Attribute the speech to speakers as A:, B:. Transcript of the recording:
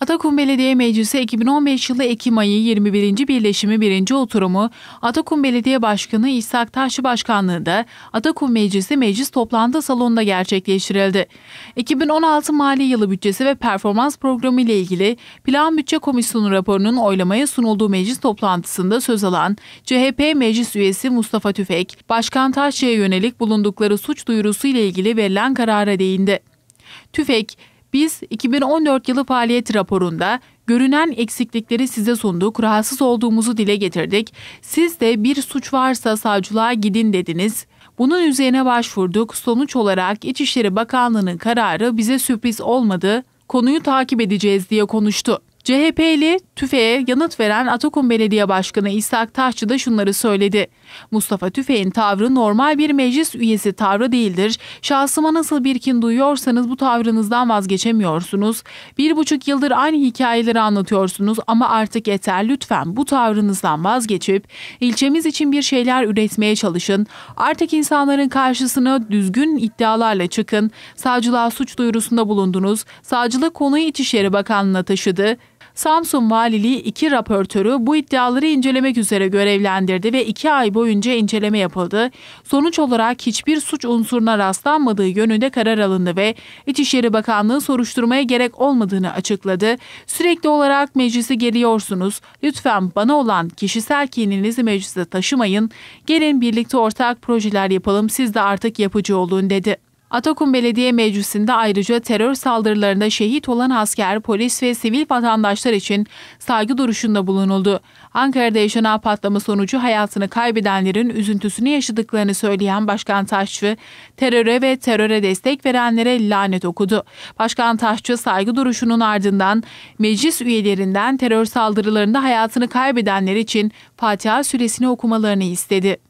A: Atakum Belediye Meclisi 2015 yılı Ekim ayı 21. Birleşimi 1. oturumu Atakum Belediye Başkanı İshak Taşçı Başkanlığı'nda Atakum Meclisi Meclis Toplantı Salonu'nda gerçekleştirildi. 2016 mali yılı bütçesi ve performans programı ile ilgili Plan Bütçe Komisyonu raporunun oylamaya sunulduğu meclis toplantısında söz alan CHP Meclis Üyesi Mustafa Tüfek, Başkan Taşçı'ya yönelik bulundukları suç duyurusu ile ilgili verilen karara değindi. Tüfek, biz 2014 yılı faaliyet raporunda görünen eksiklikleri size sunduk, rahatsız olduğumuzu dile getirdik. Siz de bir suç varsa savcılığa gidin dediniz. Bunun üzerine başvurduk. Sonuç olarak İçişleri Bakanlığı'nın kararı bize sürpriz olmadı. Konuyu takip edeceğiz diye konuştu. CHP'li Tüfe'ye yanıt veren Atakum Belediye Başkanı İshak Taşçı da şunları söyledi. Mustafa Tüfe'nin tavrı normal bir meclis üyesi tavrı değildir. Şahsıma nasıl bir kin duyuyorsanız bu tavrınızdan vazgeçemiyorsunuz. Bir buçuk yıldır aynı hikayeleri anlatıyorsunuz ama artık yeter lütfen bu tavrınızdan vazgeçip ilçemiz için bir şeyler üretmeye çalışın. Artık insanların karşısına düzgün iddialarla çıkın. Sağcılığa suç duyurusunda bulundunuz. Sağcılık konuyu İçişleri Bakanlığı'na taşıdı. Samsun Valiliği iki raportörü bu iddiaları incelemek üzere görevlendirdi ve iki ay boyunca inceleme yapıldı. Sonuç olarak hiçbir suç unsuruna rastlanmadığı yönünde karar alındı ve İçişleri Bakanlığı soruşturmaya gerek olmadığını açıkladı. Sürekli olarak meclisi geliyorsunuz. Lütfen bana olan kişisel kininizi meclise taşımayın. Gelin birlikte ortak projeler yapalım. Siz de artık yapıcı olun dedi. Atakum Belediye Meclisi'nde ayrıca terör saldırılarında şehit olan asker, polis ve sivil vatandaşlar için saygı duruşunda bulunuldu. Ankara'da yaşanan patlama sonucu hayatını kaybedenlerin üzüntüsünü yaşadıklarını söyleyen Başkan Taşçı, teröre ve teröre destek verenlere lanet okudu. Başkan Taşçı saygı duruşunun ardından meclis üyelerinden terör saldırılarında hayatını kaybedenler için Fatiha süresini okumalarını istedi.